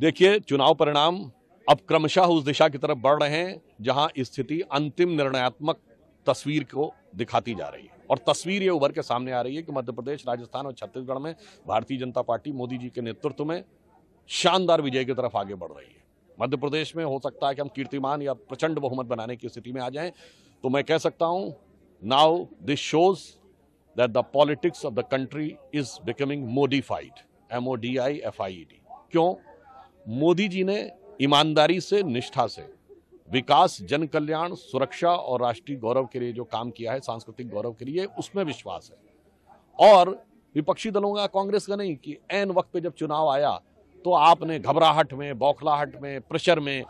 देखिए चुनाव परिणाम अब क्रमशः उस दिशा की तरफ बढ़ रहे हैं जहां स्थिति अंतिम निर्णयात्मक तस्वीर को दिखाती जा रही है और तस्वीर ये उभर के सामने आ रही है कि मध्य प्रदेश राजस्थान और छत्तीसगढ़ में भारतीय जनता पार्टी मोदी जी के नेतृत्व में शानदार विजय की तरफ आगे बढ़ रही है मध्य प्रदेश में हो सकता है कि हम कीर्तिमान या प्रचंड बहुमत बनाने की स्थिति में आ जाएं तो मैं कह सकता हूं now this shows that the politics of the country is becoming modified M O D I F I E D क्यों मोदी जी ने ईमानदारी से निष्ठा से विकास जन कल्याण सुरक्षा और राष्ट्रीय गौरव के लिए जो काम किया है सांस्कृतिक गौरव के लिए उसमें विश्वास है और विपक्षी दलों का कांग्रेस का नहीं कि एन वक्त पे जब चुनाव आया तो आपने घबराहट में बौखलाहट में प्रेशर में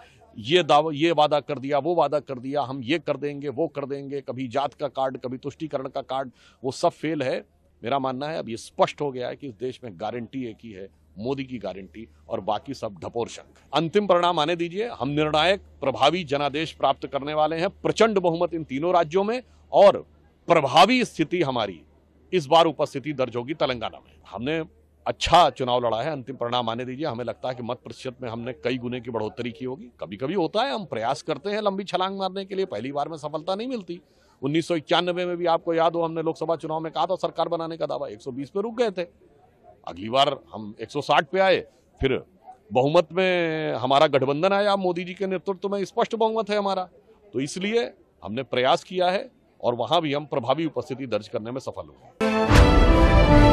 ये दावा ये वादा कर दिया वो वादा कर दिया हम ये कर देंगे वो कर देंगे कभी जात का कार्ड कभी तुष्टिकरण का कार्ड वो सब फेल है मेरा मानना है अब ये स्पष्ट हो गया है कि इस देश में गारंटी एक ही है मोदी की गारंटी और बाकी सब ढपोर शंख अंतिम परिणाम आने दीजिए हम निर्णायक प्रभावी जनादेश प्राप्त करने वाले हैं प्रचंड बहुमत इन तीनों राज्यों में और प्रभावी स्थिति हमारी इस बार उपस्थिति दर्ज होगी तेलंगाना में हमने अच्छा चुनाव लड़ा है अंतिम परिणाम आने दीजिए हमें लगता है कि मत प्रतिशत में हमने कई गुने की बढ़ोतरी की होगी कभी कभी होता है हम प्रयास करते हैं लंबी छलांग मारने के लिए पहली बार में सफलता नहीं मिलती उन्नीस में भी आपको याद हो हमने लोकसभा चुनाव में कहा था सरकार बनाने का दावा 120 पे रुक गए थे अगली बार हम 160 पे आए फिर बहुमत में हमारा गठबंधन आया मोदी जी के नेतृत्व में स्पष्ट बहुमत है हमारा तो इसलिए हमने प्रयास किया है और वहाँ भी हम प्रभावी उपस्थिति दर्ज करने में सफल हुए